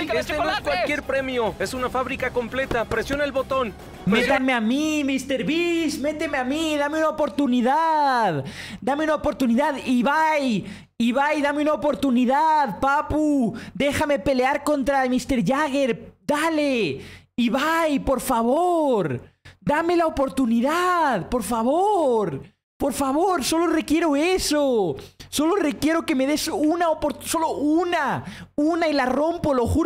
Este es cualquier premio, es una fábrica completa. Presiona el botón. métame a mí, Mr. Beast, méteme a mí, dame una oportunidad. Dame una oportunidad, y Ibai. Ibai, dame una oportunidad, papu. Déjame pelear contra Mr. Jagger. Dale. y Ibai, por favor. Dame la oportunidad, por favor. Por favor, solo requiero eso. Solo requiero que me des una oportunidad. Solo una. Una y la rompo, lo juro.